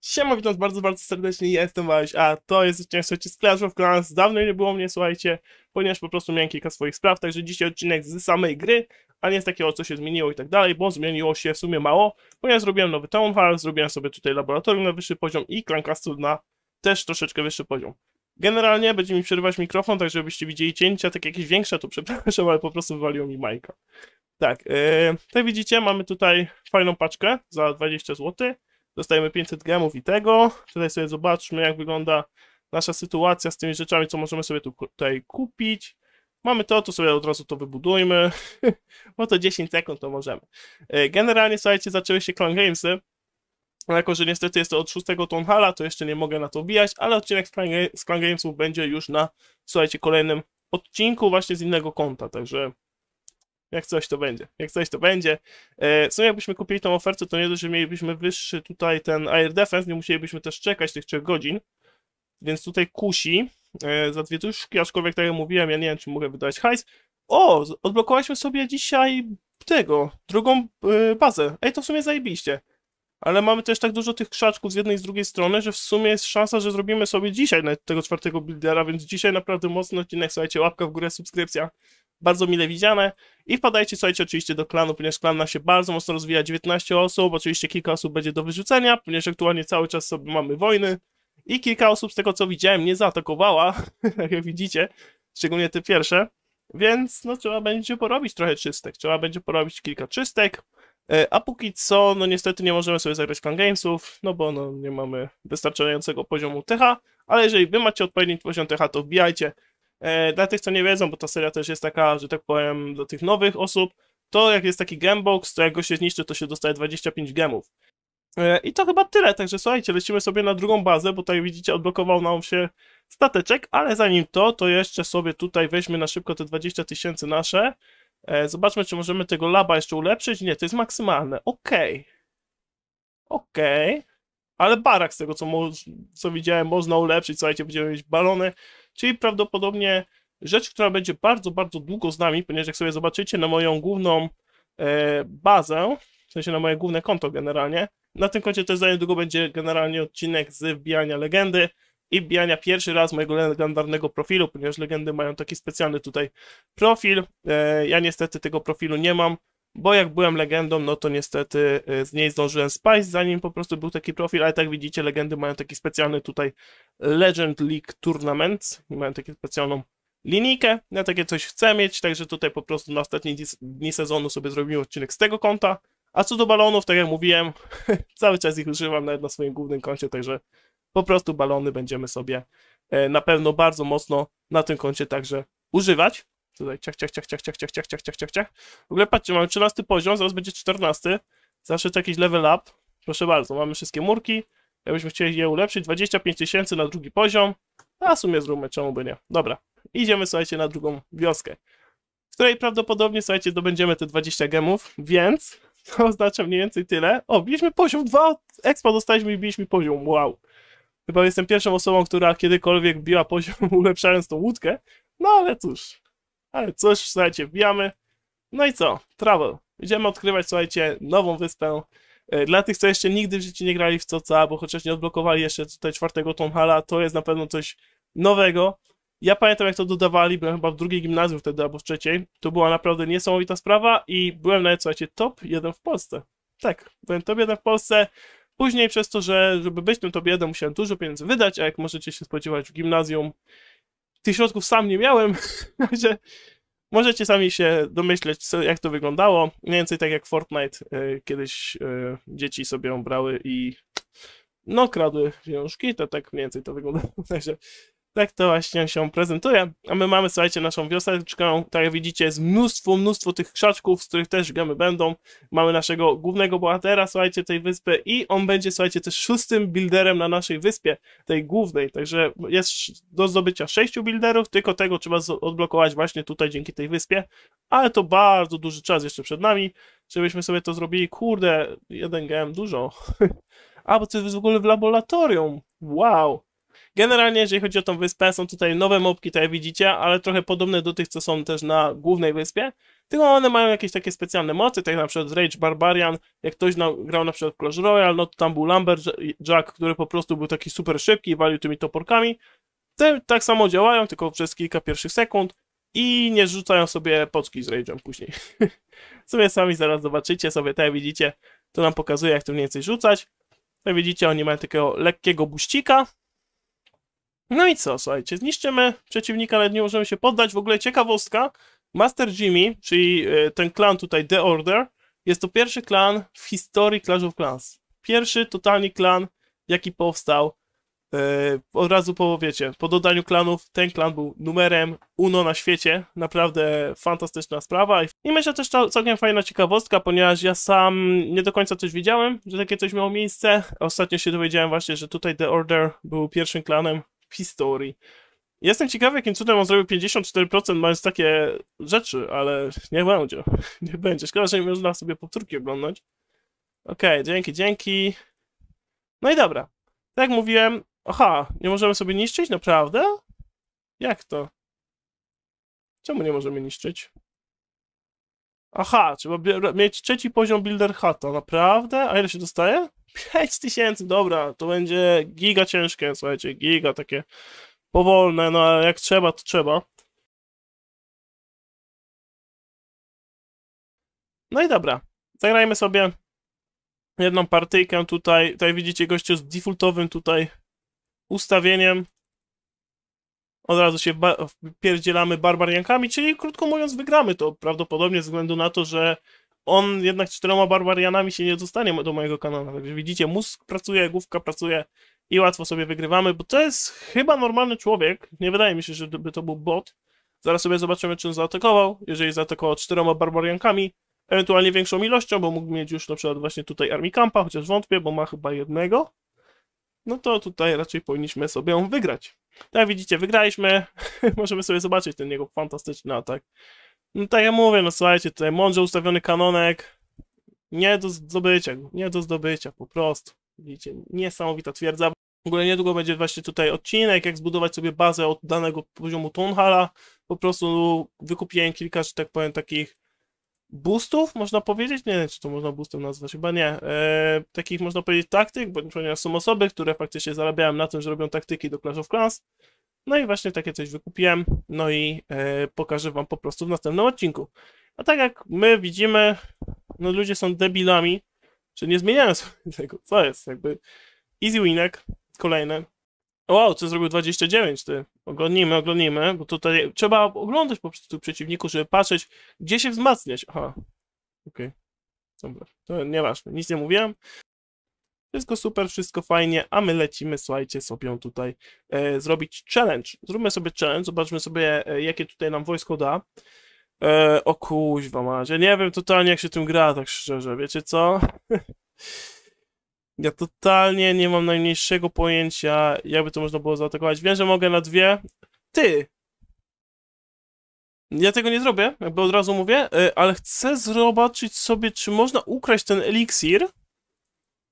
Siema, witam bardzo, bardzo serdecznie, jestem Waś, a to jest odcinek, słuchajcie, z Clash of Clans. Dawno nie było mnie, słuchajcie, ponieważ po prostu miałem kilka swoich spraw, także dzisiaj odcinek z samej gry, a nie z takiego, co się zmieniło i tak dalej, bo zmieniło się w sumie mało, ponieważ zrobiłem nowy Town Hall, zrobiłem sobie tutaj laboratorium na wyższy poziom i Clan Castle na też troszeczkę wyższy poziom. Generalnie będzie mi przerywać mikrofon, tak żebyście widzieli cięcia, tak jakieś większe, to przepraszam, ale po prostu wywaliło mi Majka. Tak, yy, tak widzicie, mamy tutaj fajną paczkę za 20 zł. Dostajemy 500 gemów i tego. Tutaj sobie zobaczmy, jak wygląda nasza sytuacja z tymi rzeczami, co możemy sobie tu, tutaj kupić. Mamy to, to sobie od razu to wybudujmy, bo to 10 sekund to możemy. E, generalnie, słuchajcie, zaczęły się Clan Gamesy, no, jako że niestety jest to od 6 Tonhala, to jeszcze nie mogę na to bijać, ale odcinek z Clan, Gamesów będzie już na, słuchajcie, kolejnym odcinku właśnie z innego konta, także jak coś to będzie, jak coś to będzie. E, w sumie jakbyśmy kupili tą ofertę, to nie dość, że mielibyśmy wyższy tutaj ten Air Defense, nie musielibyśmy też czekać tych 3 godzin. Więc tutaj kusi e, za dwie tuszki, aczkolwiek tak jak mówiłem, ja nie wiem, czy mogę wydać hajs. O, odblokowaliśmy sobie dzisiaj tego, drugą e, bazę. Ej, to w sumie zajebiście. Ale mamy też tak dużo tych krzaczków z jednej i z drugiej strony, że w sumie jest szansa, że zrobimy sobie dzisiaj tego czwartego buildera, więc dzisiaj naprawdę mocny odcinek, słuchajcie, łapka w górę, subskrypcja bardzo mile widziane. I wpadajcie, słuchajcie, oczywiście do klanu, ponieważ klan nam się bardzo mocno rozwija, 19 osób, oczywiście kilka osób będzie do wyrzucenia, ponieważ aktualnie cały czas sobie mamy wojny i kilka osób z tego, co widziałem, nie zaatakowała, jak widzicie, szczególnie te pierwsze, więc no trzeba będzie porobić trochę czystek, trzeba będzie porobić kilka czystek, e, a póki co, no niestety nie możemy sobie zagrać klan Gamesów, no bo no, nie mamy wystarczającego poziomu TH, ale jeżeli wy macie odpowiedni poziom TH, to wbijajcie, E, dla tych, co nie wiedzą, bo ta seria też jest taka, że tak powiem, dla tych nowych osób, to jak jest taki gamebox, to jak go się zniszczy, to się dostaje 25 gemów. E, I to chyba tyle, także słuchajcie, lecimy sobie na drugą bazę, bo tak widzicie, odblokował nam się stateczek, ale zanim to, to jeszcze sobie tutaj weźmy na szybko te 20 tysięcy nasze. E, zobaczmy, czy możemy tego laba jeszcze ulepszyć. Nie, to jest maksymalne. Okej. Okay. Okej. Okay. Ale barak z tego, co, co widziałem, można ulepszyć. Słuchajcie, będziemy mieć balony czyli prawdopodobnie rzecz, która będzie bardzo, bardzo długo z nami, ponieważ jak sobie zobaczycie na moją główną e, bazę, w sensie na moje główne konto generalnie, na tym koncie też za niedługo będzie generalnie odcinek z wbijania legendy i wbijania pierwszy raz mojego legendarnego profilu, ponieważ legendy mają taki specjalny tutaj profil. E, ja niestety tego profilu nie mam, bo jak byłem legendą, no to niestety y, z niej zdążyłem spaść, zanim po prostu był taki profil, ale tak widzicie, legendy mają taki specjalny tutaj Legend League Tournament, mają taką specjalną linijkę, ja takie coś chcę mieć, także tutaj po prostu na ostatnie dni sezonu sobie zrobimy odcinek z tego konta, a co do balonów, tak jak mówiłem, cały czas ich używam nawet na swoim głównym koncie, także po prostu balony będziemy sobie e, na pewno bardzo mocno na tym koncie także używać. Tutaj ciach, ciach, ciach, ciach, ciach, ciach, ciach, ciach, ciach, ciach, ciach. W ogóle patrzcie, mamy 13 poziom, zaraz będzie 14. Zawsze jakiś level up. Proszę bardzo, mamy wszystkie murki. Jakbyśmy chcieli je ulepszyć, 25 tysięcy na drugi poziom. A w sumie zróbmy, czemu by nie. Dobra, idziemy, słuchajcie, na drugą wioskę. W której prawdopodobnie, słuchajcie, dobędziemy te 20 gemów, więc to oznacza mniej więcej tyle. O, biliśmy poziom 2, Expo dostaliśmy i biliśmy poziom, wow. Chyba jestem pierwszą osobą, która kiedykolwiek biła poziom ulepszając tą łódkę, no ale cóż, ale cóż, słuchajcie, wbijamy. No i co? Travel. Idziemy odkrywać, słuchajcie, nową wyspę. E, dla tych, co jeszcze nigdy w życiu nie grali w COCA, bo chociaż nie odblokowali jeszcze tutaj czwartego Tom Hala, to jest na pewno coś nowego. Ja pamiętam, jak to dodawali, byłem chyba w drugiej gimnazjum wtedy albo w trzeciej. To była naprawdę niesamowita sprawa i byłem nawet, słuchajcie, top 1 w Polsce. Tak, byłem top 1 w Polsce. Później przez to, że żeby być tym top 1 musiałem dużo pieniędzy wydać, a jak możecie się spodziewać w gimnazjum, tych środków sam nie miałem, także możecie sami się domyśleć, co, jak to wyglądało. Mniej więcej tak jak Fortnite, e, kiedyś e, dzieci sobie brały i no, kradły książki, to tak mniej więcej to wyglądało. Także tak to właśnie się prezentuje. A my mamy, słuchajcie, naszą wioseczkę. Tak jak widzicie, jest mnóstwo, mnóstwo tych krzaczków, z których też gemy będą. Mamy naszego głównego bohatera, słuchajcie, tej wyspy i on będzie, słuchajcie, też szóstym builderem na naszej wyspie, tej głównej. Także jest do zdobycia sześciu builderów, tylko tego trzeba odblokować właśnie tutaj dzięki tej wyspie. Ale to bardzo duży czas jeszcze przed nami, żebyśmy sobie to zrobili. Kurde, jeden gem dużo. A, bo to jest w ogóle w laboratorium. Wow. Generalnie, jeżeli chodzi o tą wyspę, są tutaj nowe mopki, tak jak widzicie, ale trochę podobne do tych, co są też na głównej wyspie, tylko one mają jakieś takie specjalne mocy, tak jak na przykład Rage Barbarian, jak ktoś na, grał na przykład Clash Royale, no to tam był Lumberjack, który po prostu był taki super szybki i walił tymi toporkami. Te tak samo działają, tylko przez kilka pierwszych sekund i nie rzucają sobie poczki z Rage'em później. sobie sami zaraz zobaczycie, sobie tak widzicie, to nam pokazuje, jak to mniej więcej rzucać. Tak jak widzicie, oni mają takiego lekkiego buścika, no i co, słuchajcie, zniszczymy przeciwnika, ale nie możemy się poddać. W ogóle ciekawostka, Master Jimmy, czyli e, ten klan tutaj, The Order, jest to pierwszy klan w historii Clash of Clans. Pierwszy totalny klan, jaki powstał Yy, od razu po, wiecie, po dodaniu klanów, ten klan był numerem uno na świecie. Naprawdę fantastyczna sprawa. I myślę też całkiem fajna ciekawostka, ponieważ ja sam nie do końca coś wiedziałem, że takie coś miało miejsce. Ostatnio się dowiedziałem właśnie, że tutaj The Order był pierwszym klanem, historii. Jestem ciekawy, jakim cudem on zrobił 54% mając takie rzeczy, ale nie będzie. Nie będzie. Szkoda, że nie można sobie powtórki oglądać. Okej, okay, dzięki, dzięki. No i dobra. Tak jak mówiłem... Aha, nie możemy sobie niszczyć? Naprawdę? Jak to? Czemu nie możemy niszczyć? Aha, trzeba mieć trzeci poziom Builder Hata, naprawdę? A ile się dostaje? 5000, tysięcy, dobra, to będzie giga ciężkie, słuchajcie, giga takie powolne, no ale jak trzeba, to trzeba. No i dobra, zagrajmy sobie jedną partyjkę tutaj. Tutaj widzicie gościu z defaultowym tutaj ustawieniem. Od razu się ba pierdzielamy barbariankami, czyli krótko mówiąc wygramy to prawdopodobnie ze względu na to, że on jednak czteroma barbarianami się nie dostanie do mojego kanału. Także widzicie, mózg pracuje, główka pracuje i łatwo sobie wygrywamy, bo to jest chyba normalny człowiek. Nie wydaje mi się, żeby to był bot. Zaraz sobie zobaczymy, czym zaatakował. Jeżeli zaatakował czteroma barbariankami, ewentualnie większą ilością, bo mógł mieć już na przykład właśnie tutaj Army Campa, chociaż wątpię, bo ma chyba jednego, no to tutaj raczej powinniśmy sobie ją wygrać. Tak widzicie, wygraliśmy. Możemy sobie zobaczyć ten jego fantastyczny atak. No tak jak mówię, no słuchajcie, tutaj mądrze ustawiony kanonek. Nie do zdobycia, nie do zdobycia, po prostu. Widzicie, niesamowita twierdza. W ogóle niedługo będzie właśnie tutaj odcinek, jak zbudować sobie bazę od danego poziomu Tonhala. Po prostu wykupiłem kilka, że tak powiem, takich boostów, można powiedzieć, nie wiem, czy to można boostem nazwać, chyba nie, eee, takich można powiedzieć taktyk, bo ponieważ są osoby, które faktycznie zarabiają na tym, że robią taktyki do Clash of Clans, no i właśnie takie coś wykupiłem, no i e, pokażę Wam po prostu w następnym odcinku. A tak jak my widzimy, no ludzie są debilami, że nie zmieniają tego, co jest, jakby easy winek, kolejny. Wow, co zrobił 29, ty. Oglądnijmy, oglądnijmy, bo tutaj trzeba oglądać po prostu przeciwniku, żeby patrzeć, gdzie się wzmacniać. Aha, okej. Okay. Dobra, to nieważne, nic nie mówiłem. Wszystko super, wszystko fajnie, a my lecimy, słuchajcie, sobie tutaj e, zrobić challenge. Zróbmy sobie challenge, zobaczmy sobie, e, jakie tutaj nam wojsko da. E, o kuźwa macie, nie wiem totalnie jak się tym gra, tak szczerze, wiecie co? ja totalnie nie mam najmniejszego pojęcia, jakby to można było zaatakować. Wiem, że mogę na dwie. Ty! Ja tego nie zrobię, jakby od razu mówię, e, ale chcę zobaczyć sobie, czy można ukraść ten eliksir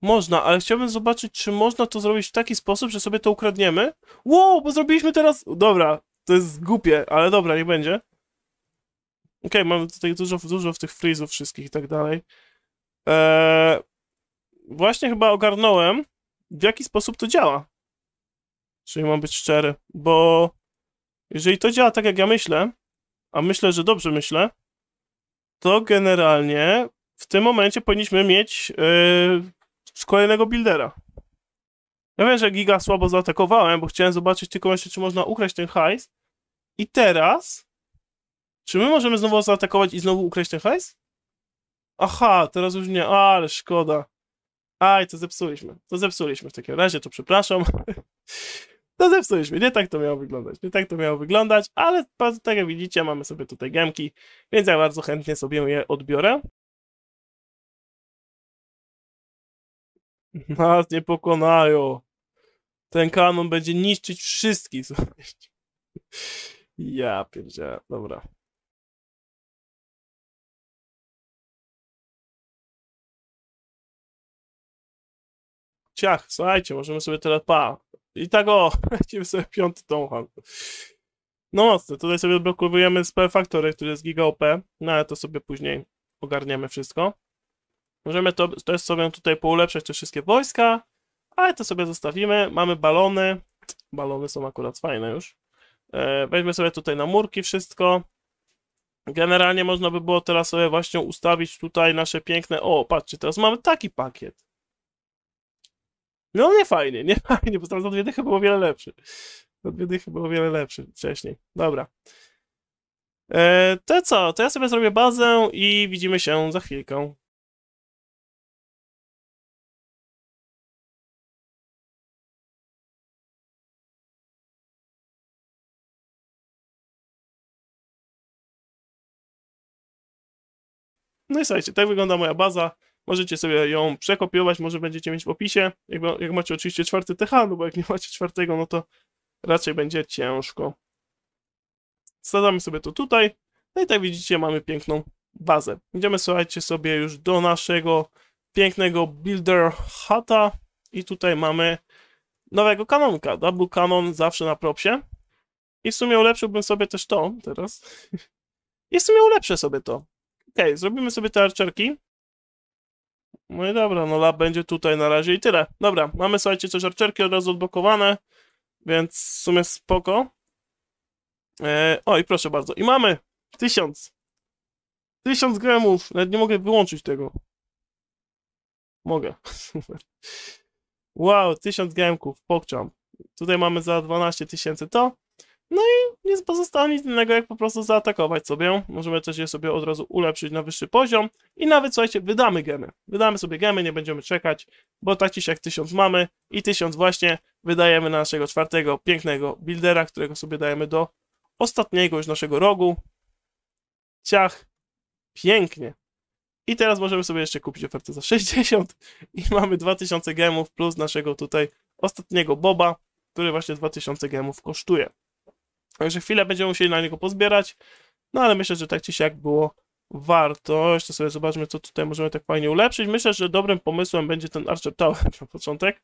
można, ale chciałbym zobaczyć, czy można to zrobić w taki sposób, że sobie to ukradniemy. Wow, bo zrobiliśmy teraz... Dobra, to jest głupie, ale dobra, nie będzie. Okej, okay, mamy tutaj dużo, dużo w tych freezów wszystkich i tak dalej. Eee, właśnie chyba ogarnąłem, w jaki sposób to działa. Czyli mam być szczery, bo jeżeli to działa tak, jak ja myślę, a myślę, że dobrze myślę, to generalnie w tym momencie powinniśmy mieć yy, z kolejnego buildera. Ja wiem, że Giga słabo zaatakowałem, bo chciałem zobaczyć tylko jeszcze, czy można ukraść ten hajs. I teraz... Czy my możemy znowu zaatakować i znowu ukraść ten hajs? Aha, teraz już nie, ale szkoda. Aj, to zepsuliśmy. To zepsuliśmy w takim razie, to przepraszam. to zepsuliśmy. Nie tak to miało wyglądać. Nie tak to miało wyglądać, ale tak jak widzicie, mamy sobie tutaj gemki, więc ja bardzo chętnie sobie je odbiorę. Nas nie pokonają. Ten kanon będzie niszczyć wszystkich. Ja pierdziałem, dobra. Ciach, słuchajcie, możemy sobie teraz pa. I tak o, lecimy sobie piąty tą handlu. No mocno, tutaj sobie blokujemy z factory który jest giga OP, no ale to sobie później ogarniemy wszystko. Możemy to, też sobie tutaj poulepszać te wszystkie wojska, ale to sobie zostawimy. Mamy balony. Balony są akurat fajne już. E, weźmy sobie tutaj na murki wszystko. Generalnie można by było teraz sobie właśnie ustawić tutaj nasze piękne... O, patrzcie, teraz mamy taki pakiet. No nie fajnie, nie fajnie, bo tam za dwie dychy było wiele lepszy. Za dwie dychy było wiele lepszy wcześniej. Dobra. E, to co, to ja sobie zrobię bazę i widzimy się za chwilkę. No i słuchajcie, tak wygląda moja baza. Możecie sobie ją przekopiować, może będziecie mieć w opisie. Jak, jak macie oczywiście czwarty TH, no bo jak nie macie czwartego, no to raczej będzie ciężko. Wsadzamy sobie to tutaj. No i tak widzicie, mamy piękną bazę. Idziemy, słuchajcie, sobie już do naszego pięknego Builder hata. I tutaj mamy nowego kanonka. Double Canon zawsze na propsie. I w sumie ulepszyłbym sobie też to teraz. I w sumie ulepszę sobie to okay, zrobimy sobie te arczerki. No i dobra, no lab będzie tutaj na razie i tyle. Dobra, mamy słuchajcie też arczerki od razu odblokowane, więc w sumie spoko. E, o i proszę bardzo, i mamy tysiąc. Tysiąc gramów, nawet nie mogę wyłączyć tego. Mogę. wow, tysiąc gramów. pokczam. Tutaj mamy za 12 tysięcy to. No i nie pozostało nic innego, jak po prostu zaatakować sobie. Możemy też je sobie od razu ulepszyć na wyższy poziom. I nawet, słuchajcie, wydamy gemy. Wydamy sobie gemy, nie będziemy czekać, bo tak czy siak 1000 mamy i 1000 właśnie wydajemy na naszego czwartego pięknego buildera, którego sobie dajemy do ostatniego już naszego rogu. Ciach. Pięknie. I teraz możemy sobie jeszcze kupić ofertę za 60 i mamy 2000 gemów plus naszego tutaj ostatniego boba, który właśnie 2000 gemów kosztuje. Także chwilę będziemy musieli na niego pozbierać, no ale myślę, że tak czy siak było warto. Jeszcze sobie zobaczmy, co tutaj możemy tak fajnie ulepszyć. Myślę, że dobrym pomysłem będzie ten Archer Tower na początek.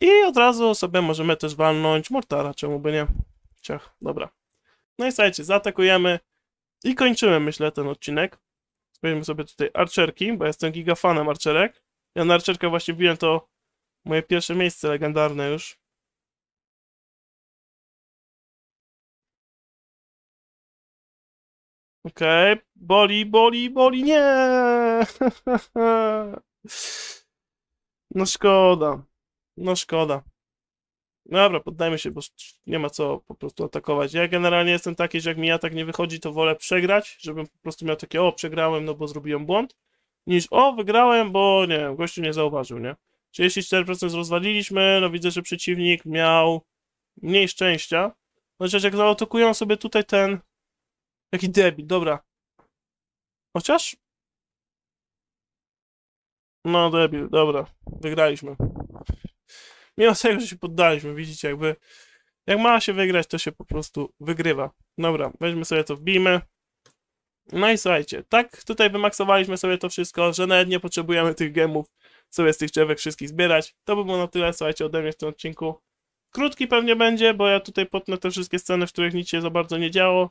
I od razu sobie możemy też walnąć Mortara, czemu by nie? Ciach, dobra. No i słuchajcie, zaatakujemy i kończymy, myślę, ten odcinek. Weźmy sobie tutaj Archerki, bo jestem gigafanem Archerek. Ja na Archerka właśnie biłem to moje pierwsze miejsce legendarne już. Okej, okay. boli, boli, boli, nie! No szkoda, no szkoda. Dobra, poddajmy się, bo nie ma co po prostu atakować. Ja generalnie jestem taki, że jak mi atak nie wychodzi, to wolę przegrać, żebym po prostu miał takie, o, przegrałem, no bo zrobiłem błąd, niż, o, wygrałem, bo, nie wiem, gościu nie zauważył, nie? 34% rozwaliliśmy, no widzę, że przeciwnik miał mniej szczęścia. Chociaż jak zaatakują sobie tutaj ten Jaki debil, dobra. Chociaż? No debil, dobra. Wygraliśmy. Mimo tego, że się poddaliśmy, widzicie, jakby... Jak ma się wygrać, to się po prostu wygrywa. Dobra, weźmy sobie to, wbijmy. No i słuchajcie, tak tutaj wymaksowaliśmy sobie to wszystko, że nawet nie potrzebujemy tych gemów sobie z tych drzewek wszystkich zbierać. To by było na tyle, słuchajcie, ode mnie w tym odcinku. Krótki pewnie będzie, bo ja tutaj potnę te wszystkie sceny, w których nic się za bardzo nie działo.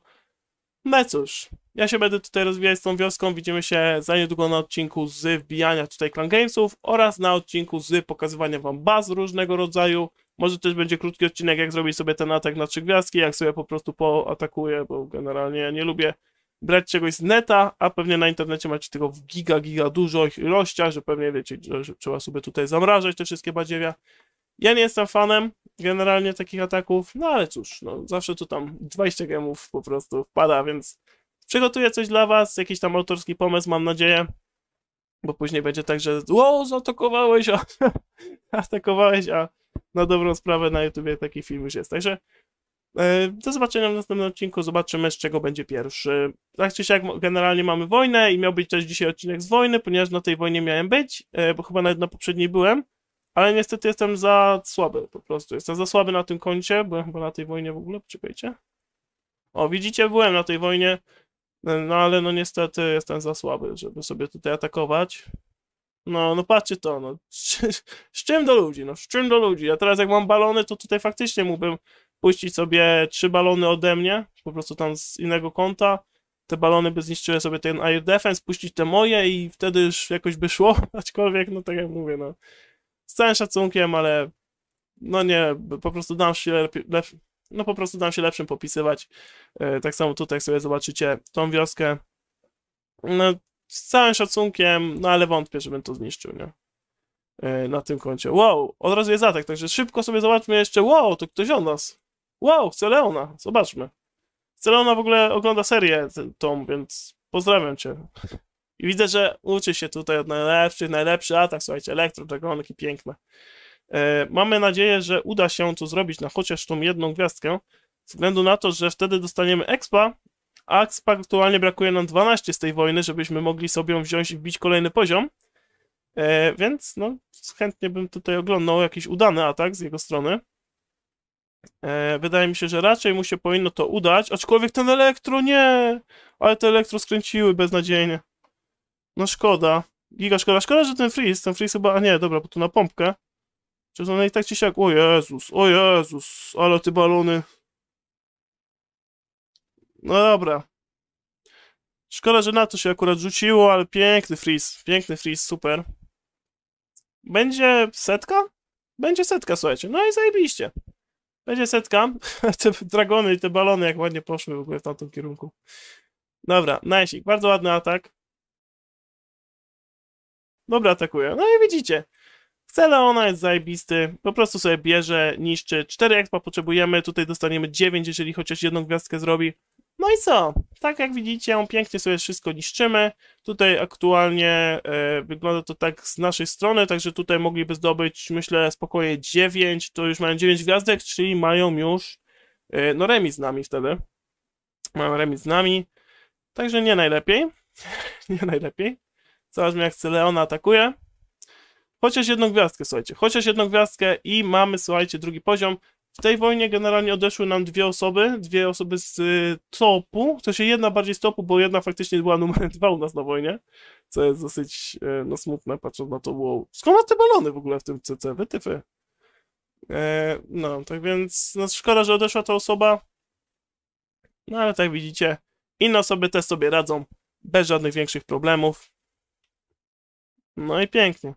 No cóż, ja się będę tutaj rozwijać z tą wioską, widzimy się za niedługo na odcinku z wbijania tutaj Clan Gamesów oraz na odcinku z pokazywania wam baz różnego rodzaju. Może też będzie krótki odcinek, jak zrobić sobie ten atak na trzy gwiazdki, jak sobie po prostu poatakuję, bo generalnie ja nie lubię brać czegoś z neta, a pewnie na internecie macie tego w giga, giga dużo ilościach, że pewnie wiecie, że trzeba sobie tutaj zamrażać te wszystkie badziewia. Ja nie jestem fanem generalnie takich ataków, no ale cóż, no zawsze tu tam 20 gemów po prostu wpada, więc przygotuję coś dla was, jakiś tam autorski pomysł, mam nadzieję, bo później będzie tak, że wow, zaatakowałeś, a atakowałeś, a na dobrą sprawę na YouTubie taki film już jest, także e, do zobaczenia w następnym odcinku. Zobaczymy, z czego będzie pierwszy. Tak czy siak, generalnie mamy wojnę i miał być też dzisiaj odcinek z wojny, ponieważ na tej wojnie miałem być, e, bo chyba nawet na poprzedniej byłem. Ale niestety jestem za słaby po prostu. Jestem za słaby na tym koncie. Byłem chyba na tej wojnie w ogóle, poczekajcie. O, widzicie, byłem na tej wojnie. No ale no niestety jestem za słaby, żeby sobie tutaj atakować. No, no patrzcie to, no. Z czym do ludzi, no, z czym do ludzi. Ja teraz jak mam balony, to tutaj faktycznie mógłbym puścić sobie trzy balony ode mnie, po prostu tam z innego kąta. Te balony by zniszczyły sobie ten air defense, puścić te moje i wtedy już jakoś by szło, aczkolwiek, no tak jak mówię, no z całym szacunkiem, ale no nie, po prostu dam się lepiej, no po prostu dam się lepszym popisywać. E, tak samo tutaj sobie zobaczycie tą wioskę. No, z całym szacunkiem, no ale wątpię, żebym to zniszczył, nie? E, na tym koncie. Wow, od razu jest atak, także szybko sobie zobaczmy jeszcze. Wow, to ktoś o nas. Wow, chce Leona, zobaczmy. Chce Leona w ogóle ogląda serię tą, więc pozdrawiam cię. I widzę, że uczy się tutaj od najlepszych, najlepszy atak, słuchajcie, elektro, dragonki, piękne. E, mamy nadzieję, że uda się tu zrobić na chociaż tą jedną gwiazdkę, z względu na to, że wtedy dostaniemy expa, a expa aktualnie brakuje nam 12 z tej wojny, żebyśmy mogli sobie ją wziąć i wbić kolejny poziom. E, więc no, chętnie bym tutaj oglądał jakiś udany atak z jego strony. E, wydaje mi się, że raczej mu się powinno to udać, aczkolwiek ten elektro nie! Ale te elektro skręciły beznadziejnie. No szkoda. Giga szkoda. Szkoda, że ten freeze, ten freeze chyba... A nie, dobra, bo tu na pompkę. Czy one i tak ci się jak... O Jezus, o Jezus, ale ty balony. No dobra. Szkoda, że na to się akurat rzuciło, ale piękny freeze, piękny freeze, super. Będzie setka? Będzie setka, słuchajcie. No i zajebiście. Będzie setka. te dragony i te balony jak ładnie poszły w ogóle w tamtym kierunku. Dobra, najsik. Bardzo ładny atak. Dobra, atakuje. No i widzicie. Cela ona jest zajebisty, po prostu sobie bierze, niszczy, 4 expa potrzebujemy, tutaj dostaniemy 9, jeżeli chociaż jedną gwiazdkę zrobi. No i co? Tak jak widzicie, on pięknie sobie wszystko niszczymy. Tutaj aktualnie e, wygląda to tak z naszej strony, także tutaj mogliby zdobyć, myślę, spokojnie 9, to już mają 9 gwiazdek, czyli mają już, y, no remis z nami wtedy. Mają remis z nami, także nie najlepiej, nie najlepiej. Zobaczmy jak Celeona atakuje. Chociaż jedną gwiazdkę, słuchajcie. Chociaż jedną gwiazdkę i mamy, słuchajcie, drugi poziom. W tej wojnie generalnie odeszły nam dwie osoby, dwie osoby z y, topu, to się jedna bardziej z topu, bo jedna faktycznie była numer dwa u nas na wojnie, co jest dosyć y, no, smutne, patrząc na to, bo Skąd masz te balony w ogóle w tym CC? Wytyfy. E, no, tak więc no, szkoda, że odeszła ta osoba, no ale tak widzicie, inne osoby też sobie radzą bez żadnych większych problemów. No i pięknie.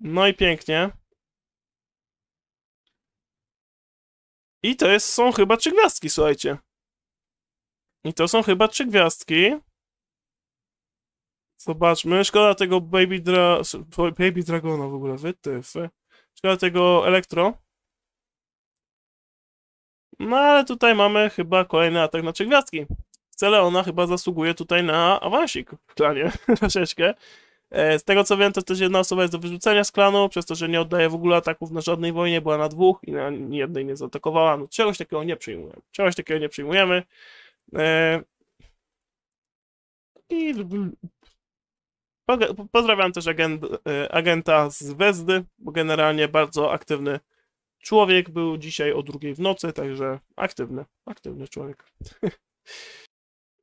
No i pięknie. I to jest, są chyba trzy gwiazdki, słuchajcie. I to są chyba trzy gwiazdki. Zobaczmy, szkoda tego Baby, Dra Baby Dragona w ogóle, wytyfy. Szkoda tego Elektro. No ale tutaj mamy chyba kolejny atak na trzy gwiazdki. Wcale ona chyba zasługuje tutaj na awansik w planie troszeczkę. E, z tego co wiem, to też jedna osoba jest do wyrzucenia z klanu, przez to, że nie oddaje w ogóle ataków na żadnej wojnie, była na dwóch i na jednej nie zaatakowała. No, czegoś takiego nie przyjmujemy. Czegoś takiego nie przyjmujemy. E, I pozdrawiam też agent, e, agenta z Wezdy, bo generalnie bardzo aktywny człowiek był dzisiaj o drugiej w nocy, także aktywny, aktywny człowiek.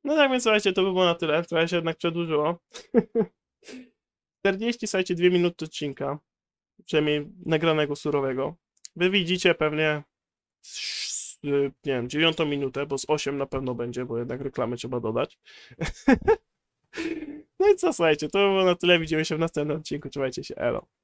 No tak więc słuchajcie, to by było na tyle, trochę się jednak przedłużyło. 40, słuchajcie, 2 minuty odcinka, przynajmniej nagranego surowego. Wy widzicie pewnie, nie wiem, 9 minutę, bo z 8 na pewno będzie, bo jednak reklamy trzeba dodać. no i co, słuchajcie, to było na tyle. Widzimy się w następnym odcinku. Trzymajcie się, elo.